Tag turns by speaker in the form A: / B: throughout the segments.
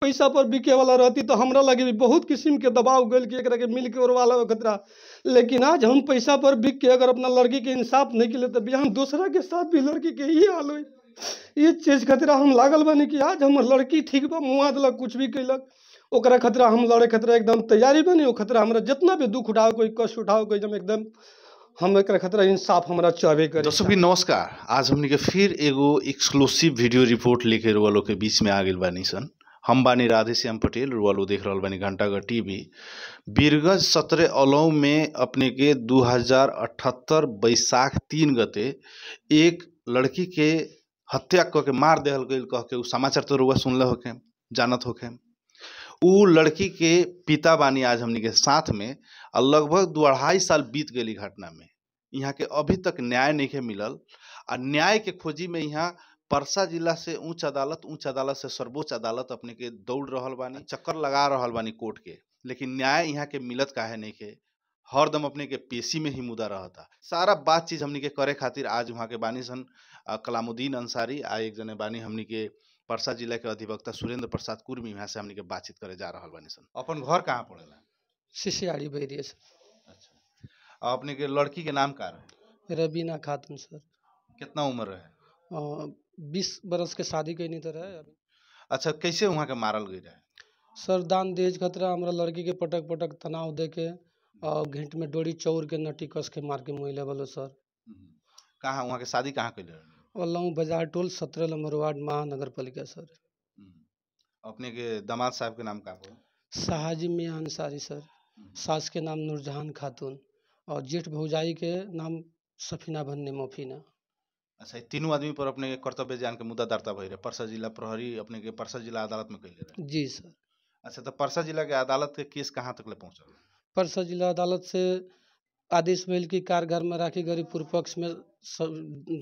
A: पैसा पर बिके वाला रहती तो हमरा लगे भी बहुत किस्म के दबाव गल के एक मिल के और वाला खतरा लेकिन आज हम पैसा पर बिक के अगर अपना लड़की के इंसाफ नहीं के तो हम दूसरा के साथ भी लड़की के ही हाल हुई ये चीज खतरा हम लागल बनी कि आज हमर लड़की ठीक बा मुआ दिलक कुछ भी कैलक ओकरा खतरा हम लड़े खतरा एकदम तैयारी बनी वो खतरा हमारा जितना भी दुख उठाओ कोई कष्ट उठाओ कोई एकदम एकदम हम एक खतरा इंसाफ हमारा चाहे कर दर्शक नमस्कार आज
B: हमने के फिर एगो एक्सक्लूसिव वीडियो रिपोर्ट लेकर वालों के बीच में आ गए बानी सन हम बानी श्याम पटेल रुअल देख रहा बानी घंटाघर टीवी बीरगंज सत्रह अलौ में अपने के 2078 बैसाख तीन गते एक लड़की के हत्या कह के मार देहल गई कह के समाचार तो रुआ सुनल होके जानत होके उ लड़की के पिता बानी आज हमने के साथ में और लगभग दो अढ़ाई साल बीत गई घटना में यहाँ के अभी तक न्याय नहीं के मिलल आ न्याय के खोजी में यहाँ परसा जिला से उच्च अदालत उच्च अदालत से सर्वोच्च अदालत अपने के दौड़ रहा बानी अच्छा। चक्कर लगा रहा बानी कोर्ट के लेकिन न्याय यहाँ के मिलत काहे नहीं के हरदम अपने के पेशी में ही मुदा रहता सारा बात चीज हमनी के करे खातिर आज वहाँ के बानी सन कलामुद्दीन अंसारी आ एक जने बानी हमनी के परसा जिला के अधिवक्ता सुरेंद्र प्रसाद कुर्मी यहाँ से हमनी के बातचीत करे जा रहा बानी सन
A: अपन घर कहाँ पड़ेला शिशियाड़ी बैरिया सर
B: अच्छा अपने के लड़की के नाम का
A: रहे रबीना खातून सर कितना उम्र रहे बीस बरस के शादी कईनी तरह
B: अच्छा कैसे वहाँ के मारल गई
A: रहे सर दान दहेज खतरा हमारा लड़की के पटक पटक तनाव दे के हम्म। और घेंट में डोरी चौर के नटी कस के मार के महिला बोलो सर
C: हम्म।
B: कहाँ वहाँ के शादी कहाँ कैल
A: वल्लाऊ बाजार टोल सत्रह नंबर वार्ड महानगर पालिका सर हम्म।
B: अपने के दामाद साहब के नाम का
A: शाहजी मियाँ अंसारी सर सास के नाम नूरजहान खातून और जेठ भौजाई के नाम सफीना भन्ने मोफीना
B: अच्छा तीनों आदमी पर अपने के कर्तव्य जान के मुद्दा दर्ता भई रहे परसा जिला प्रहरी अपने के परसा जिला अदालत में कैल जी सर अच्छा तो परसा जिला के अदालत के केस कहाँ तक ले पहुँचल
A: परसा जिला अदालत से आदेश मिल की कार घर में राखी गरीब पूर्व पक्ष में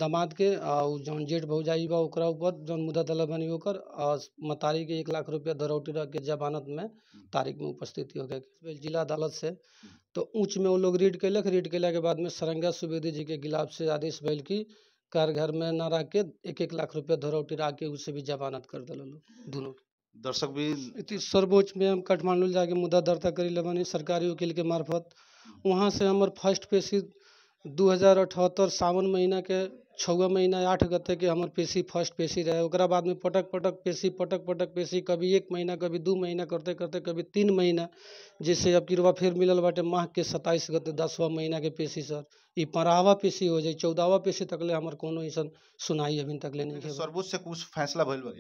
A: दमाद के और जो जेठ भौजाई बा ओकरा ऊपर जौन मुद्दा दल बनी होकर मतारी के एक लाख रुपया दरौटी रख के जमानत में हम्म। तारीख में उपस्थिति हो गए जिला अदालत से हम्म। तो ऊँच में वो लोग रीड कैलक रीड कैला के बाद में सरंगा सुवेदी जी के खिलाफ से आदेश भेल की कार घर में ना रख के एक एक लाख रुपया धरोटी रख के उससे भी जमानत कर दिल दोनों दर्शक भी सर्वोच्च में हम काठमांडू जाके मुद्दा दर्ता करी सरकारी वकील के मार्फत हम्म। वहाँ से हमारे फर्स्ट पेशी दू हज़ार अठहत्तर सावन महीना के छुआ महीना आठ गते के हमर पेशी फर्स्ट पेशी रहे ओकरा बाद में पटक पटक पेशी पटक पटक पेशी कभी एक महीना कभी दू महीना करते करते कभी तीन महीना जैसे अब किरवा फिर मिलल बाटे माह के सत्ताईस गते दसवा महीना के पेशी सर ई पंद्रहवा पेशी हो जाए चौदहवा पेशी ले हमार कोनो ऐसा सुनाई अभी ले नहीं
B: सर्वोच्च से कुछ फैसला भइल बा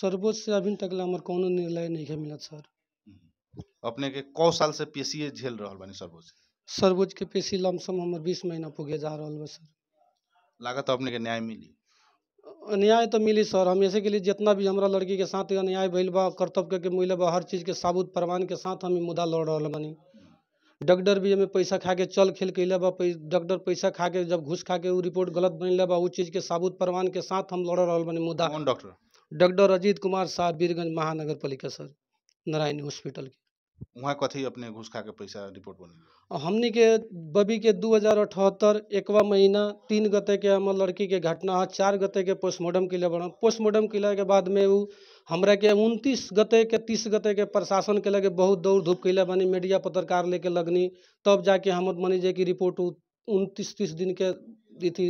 A: सर्वोच्च से अभी ले हमार कोनो निर्णय नहीं है मिलत सर हम्म।
B: अपने के कौ साल से पेशी झेल रहा बानी सर्वोच्च
A: सर्वोच्च के पेशी लमसम हमारे बीस महीना पुगे जा रहा बा सर
B: लागत तो अपने के न्याय मिली
A: अन्याय तो मिली सर हम ऐसे के लिए जितना भी हमारा लड़की के साथ अन्याय भइल बा कर्तव्य के मिले बा हर चीज़ के साबुत प्रमाण के साथ हम मुद्दा लड़ रहा बनी डॉक्टर भी हमें पैसा खा के चल खेल कैले बा डॉक्टर पैसा खा के जब घुस खा के वो रिपोर्ट गलत बन बा उस चीज़ के साबुत प्रमाण के साथ हम लड़ रहा बनी मुद्दा डॉक्टर डॉक्टर अजीत कुमार साहब बीरगंज महानगर पालिका सर नारायणी हॉस्पिटल के
B: वहाँ कथी अपने घुस खा के पैसा रिपोर्ट बन
A: हमने के बबी के दू हजार अठहत्तर एकवा महीना तीन गते के हमारे लड़की के घटना है चार गते के पोस्टमार्टम के लिए बना पोस्टमार्टम लिए के बाद में वो हमरा के उनतीस गते के तीस गते के प्रशासन के लगे बहुत दौड़ धूप कैला बनी मीडिया पत्रकार लेके लगनी तब जाके हम मनी जे कि रिपोर्ट उनतीस तीस दिन के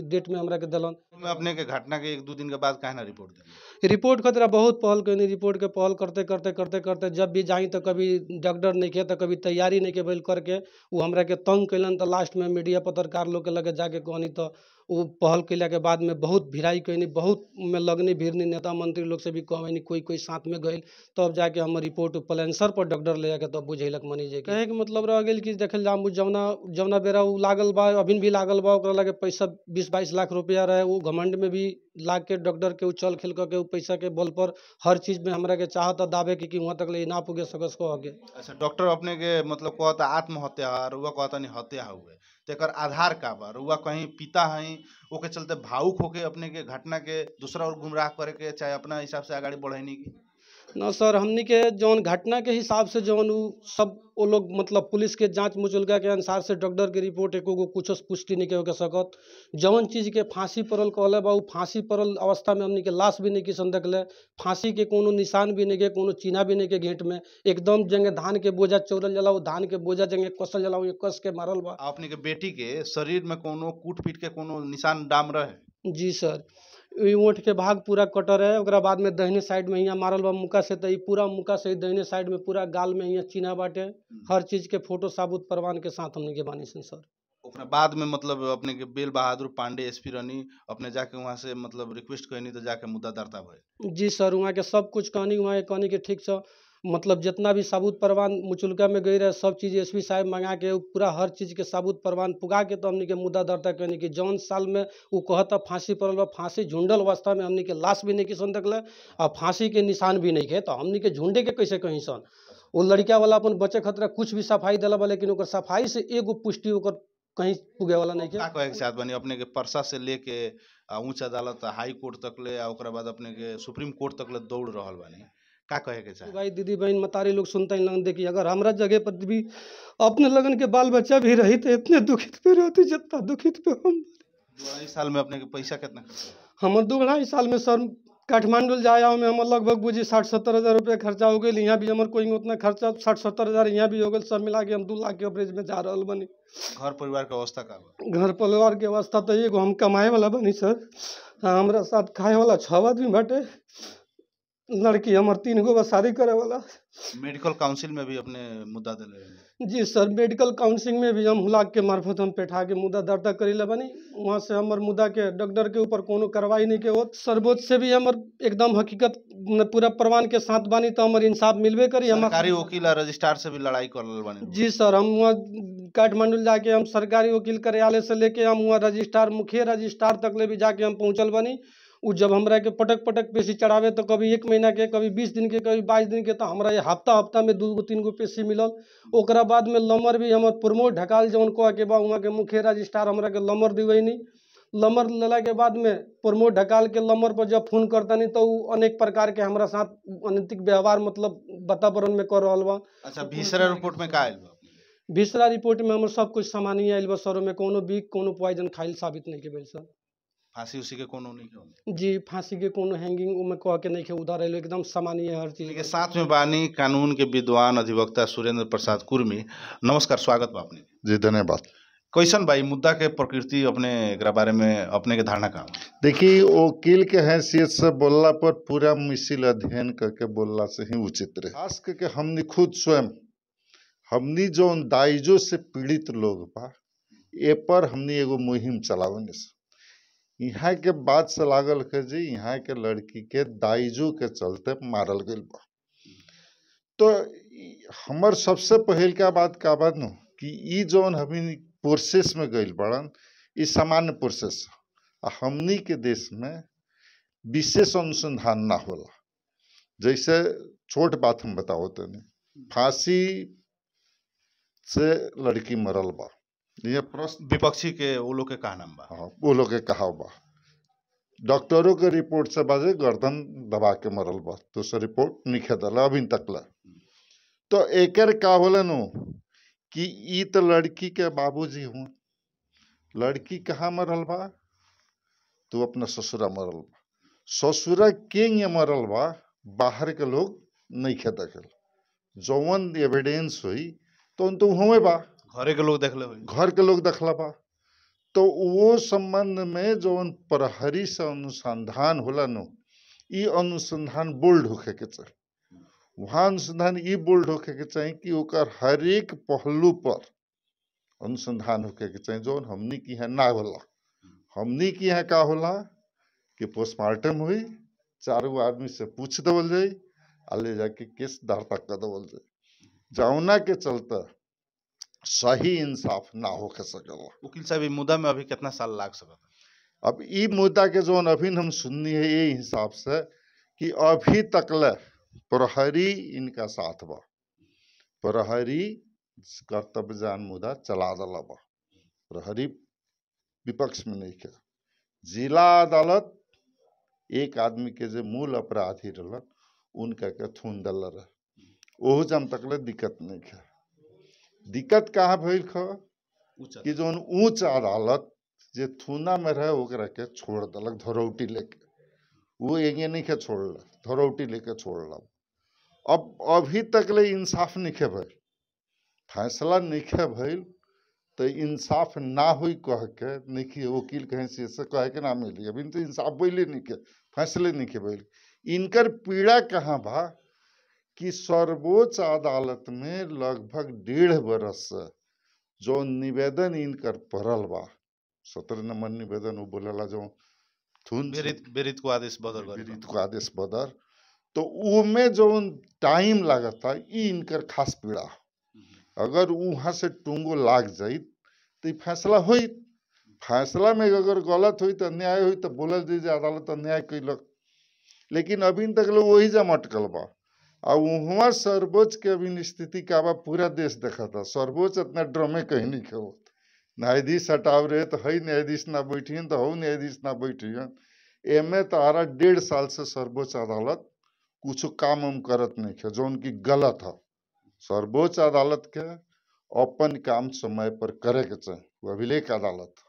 A: डेट में हमरा के दलन में अपने के घटना के एक दो दिन के बाद काहे ना रिपोर्ट दें रिपोर्ट खतरा बहुत पहल कैनी रिपोर्ट के पहल करते करते करते करते जब भी जाई तो कभी डॉक्टर नहीं के तो कभी तैयारी नहीं के बैल करके वो हमरा के तंग कैलन तो लास्ट में मीडिया पत्रकार लोग के लगे जाके कहनी तो वो पहल कैला के बाद में बहुत भिड़ाई कैनी बहुत में लगनी भिड़नी नेता मंत्री लोग से भी कहनी कोई कोई साथ में गए तब तो जाके हम रिपोर्ट पलेंसर पर डॉक्टर ले जाके तब तो बुझेलक मनी जी कहे के मतलब रह गई कि देखल जाम जमुना बेरा वो लागल बा अभी भी लागल बा लगे पैसा बीस बाईस लाख रुपया रहे वो घमंड में भी ला के डॉक्टर के उछल खेल करके पैसा के बल पर हर चीज में हमरा के चाहत दावे की कि वहाँ तक ले ना पुगे सकस को आगे
B: अच्छा डॉक्टर अपने के मतलब कहता आत्महत्या और वह कहता नहीं हत्या हुए तेकर तो आधार का बा रुआ कहीं पिता हई वो के चलते भावुक होके अपने के घटना के दूसरा और गुमराह करे के चाहे अपना हिसाब से आगे बढ़े की
A: ना सर हमने के जौन घटना के हिसाब से जौन सब वो लोग मतलब पुलिस के जांच मुचलका के अनुसार से डॉक्टर के रिपोर्ट एको गो कुछ पुष्टि नहीं के सकत जौन चीज के फांसी पड़ल कहल बा फांसी पड़ल अवस्था में हमनी के लाश भी नहीं किसन देखल फांसी के कोनो निशान भी नहीं के कोनो चिन्ह भी नहीं के घेट में एकदम जंगे धान के बोझा चोरल जला धान के बोझा जंगे कसल जला कस के मारल बा
B: अपने के बेटी के शरीर
A: में कोनो कूट पीट के कोनो निशान डाम रहे जी सर ई के भाग पूरा कटर है और बाद में दहने साइड में यहाँ मारल बा मुका से पूरा मुका से दहने साइड में पूरा गाल में यहाँ चीना बाटे हम्म। हर चीज के फोटो साबुत परवान के साथ हमने के बानी सिंह सर
B: ओकरा बाद में मतलब अपने के बेल बहादुर पांडे एसपी रनी अपने जाके वहाँ से मतलब रिक्वेस्ट कहनी तो जाके मुद्दा दर्ता
A: हो जी सर वहाँ के सब कुछ कहनी वहाँ कहनी के ठीक सर मतलब जितना भी साबुत परवान मुचुलका में गई रहे सब चीज़ एस साहब मंगा के पूरा हर चीज़ के साबुत परवान पुगा के तो हमने के मुद्दा दर्ज करने कि जौन साल में वो कहता फांसी पड़ल बा फांसी झुंडल अवस्था में हमने के लाश भी नहीं किसन देखल और फांसी के निशान भी नहीं के तो हमने के झुंडे के कैसे कहीं सन वो लड़का वाला अपन बचे खतरा कुछ भी सफाई दिला बा लेकिन सफाई से एगो पुष्टि कहीं पुगे वाला नहीं क्या
B: कहे के साथ बनी अपने के परसा से लेके उच्च अदालत हाई कोर्ट तक ले बाद अपने के सुप्रीम कोर्ट तक ले दौड़ रहा बनी का कहे के चाहे
A: भाई दीदी बहन मतारी लोग सुनते हैं लगन देखिए अगर हमारा जगह पर भी अपने लगन के बाल बच्चा भी रही तो इतने दुखित पे रहती जितना दुखित पे हम
B: साल में अपने के पैसा कितना
A: हमारे दो ढाई साल में सर काठमांडू जाए में हमारे लगभग बुझे साठ सत्तर हज़ार रुपया खर्चा हो गए यहाँ भी हमारे कोई उतना खर्चा साठ सत्तर हज़ार यहाँ भी हो गए सब मिला के हम दो लाख के एवरेज में जा रहा बनी
B: घर परिवार के अवस्था का
A: घर परिवार के अवस्था तो एगो हम कमाए वाला बनी सर हमारा साथ खाए वाला छः आदमी बटे लड़की हमारे तीन गो बस शादी करे वाला
B: मेडिकल काउंसिल में भी अपने मुद्दा दिले
A: जी सर मेडिकल काउंसिल में भी हम हुलाक के मार्फत हम पेठा के मुद्दा दर्ज कर बनी वहाँ से हमारे मुद्दा के डॉक्टर के ऊपर कोनो कार्रवाई नहीं के हो सर्वोच्च से भी हमारे एकदम हकीकत पूरा प्रमाण के साथ बनी तो हमारे इंसाफ मिलबे करी हम सरकारी
B: वकील और रजिस्ट्रार से भी लड़ाई कर बानी
A: जी सर हम वहाँ काठमांडू जाके हम सरकारी वकील कार्यालय से लेके हम वहाँ रजिस्ट्रार मुख्य रजिस्ट्रार तक ले भी जाके हम पहुँचल बनी उ जब हमरा के पटक पटक पेशी चढ़ावे तो कभी एक महीना के कभी बीस दिन के कभी बाईस दिन के तो हमरा ये हफ्ता हफ्ता में दो गो तीन गो पेशी मिलल ओकरा बाद में लमर भी हमारे प्रमोद ढकाल जौन कह के बा वहाँ के मुख्य रजिस्ट्रार हमरा के लमर नहीं लमर लेला के बाद में प्रमोद ढकाल के लमर पर जब फोन करतनी तो अनेक प्रकार के हमारा साथ अनैतिक व्यवहार मतलब वातावरण में कर रहा बा
B: अच्छा भीसरा रिपोर्ट
A: में क्या भीसरा रिपोर्ट में हमारे सब कुछ सामान्य आयल बा सर में कोनो बीक कोनो पॉइजन खाइल साबित नहीं के भेल सर
B: फांसी उसी के कोनो नहीं
A: होंगे जी फांसी के कोनो हैंगिंग में कह के नहीं के उधर है एकदम सामान्य हर चीज के साथ में बानी
B: कानून के विद्वान अधिवक्ता सुरेंद्र प्रसाद कुर्मी नमस्कार स्वागत बा आपने जी धन्यवाद कैसन भाई मुद्दा के प्रकृति अपने बारे में अपने के धारणा का
C: देखिए वकील के हैसियत से बोलला पर पूरा मिसिल अध्ययन करके बोलला से ही उचित रहे खास करके हमने खुद स्वयं हमने जो दाइजो से पीड़ित लोग बा ए पर हमने एगो मुहिम चलावे से यहाँ के बात से लागल के जी यहाँ के लड़की के दाइजो के चलते मारल गई बा तो हमार सबसे पहल का बात का बात न कि जौन प्रोसेस में गई बड़न ई सामान्य प्रोसेस आ हमनी के देश में विशेष अनुसंधान ना होला जैसे छोट बात हम बताओ तनी हम्म। फांसी से लड़की मरल बा ये प्रश्न विपक्षी के वो लोग के नाम बा हाँ, वो लोग के कहा बा डॉक्टरों के रिपोर्ट से बाजे गर्दन दबा के मरल बा तो से रिपोर्ट लिखे दल अभी ला तो एकर का होला नो कि ई तो लड़की के बाबूजी हूँ लड़की कहाँ मरल बा तो अपना ससुरा मरल बा ससुरा के मरल बा बाहर के लोग नहीं खेद जौन एविडेंस हुई तो तो हुए बा घर के लोग ले घर के लोग देख बा तो वो संबंध में जो प्रहरी से अनुसंधान होला न अनुसंधान बोल्ड होके के चाहिए वहाँ अनुसंधान ये बोल्ड होके के चाहिए कि ओकर हर एक पहलू पर अनुसंधान होके के चाहिए जो हमने की है ना होला हमने की है का होला कि पोस्टमार्टम हुई चारों आदमी से पूछ देवल जाये आ ले जाके केस दर्ता कर देवल जाये जाऊना के चलता सही इंसाफ ना हो सकल
B: वकील साहब मुद्दा में अभी कितना साल लाग सक
C: अब इ मुद्दा के जो अभी हम सुननी है ये हिसाब से कि अभी तकल प्रहरी इनका साथ बा प्रहरी कर्तव्य जान मुद्दा चला दल बा प्रहरी विपक्ष में नहीं के जिला अदालत एक आदमी के जो मूल अपराधी रहा उनका के थून दल रहा ओहू जम तकल दिक्कत नहीं है दिक्कत कहाँ भइल ख कि जौन ऊंच अदालत जे थूना में रहे ओकरा के छोड़ दलक धरौटी लेके वो एगे नहीं के छोड़ल धरौटी लेके छोड़ल अब अभी तक ले इंसाफ नहीं के भइल फैसला नहीं के भइल तो इंसाफ ना हुई कह के नहीं वकील कहें से ऐसे कह के ना मिली अभी तो इंसाफ बोले नहीं के फैसले नहीं के भइल इनकर पीड़ा कहाँ बा कि सर्वोच्च अदालत में लगभग डेढ़ बरस जो निवेदन इनकर पड़ल बा सत्रह नंबर निवेदन वो बोलेला जो थुन बेरित, बेरित को आदेश बदर बेरित को आदेश बदर तो उमे जो टाइम लागता ये इनकर खास पीड़ा हम्म। अगर वहाँ से टूंगो लाग जाए तो फैसला हो फैसला में अगर गलत हुई तो अन्याय हुई तो बोल दीजिए अदालत अन्याय कैलक लेकिन अभी तक लोग वही जम अटकल बा आ वहाँ सर्वोच्च के अभी स्थिति का बा पूरा देश देखा था सर्वोच्च इतना ड्रमे कहीं नहीं खेवत न्यायाधीश हटाव रहे तो हई न्यायाधीश ना बैठियन तो हऊ न्यायाधीश ना बैठियन एमे तारा तो डेढ़ साल से सर्वोच्च अदालत कुछ काम उम करत नहीं खे जो उनकी गलत है सर्वोच्च अदालत के अपन काम समय पर करे के चाहिए अभिलेख अदालत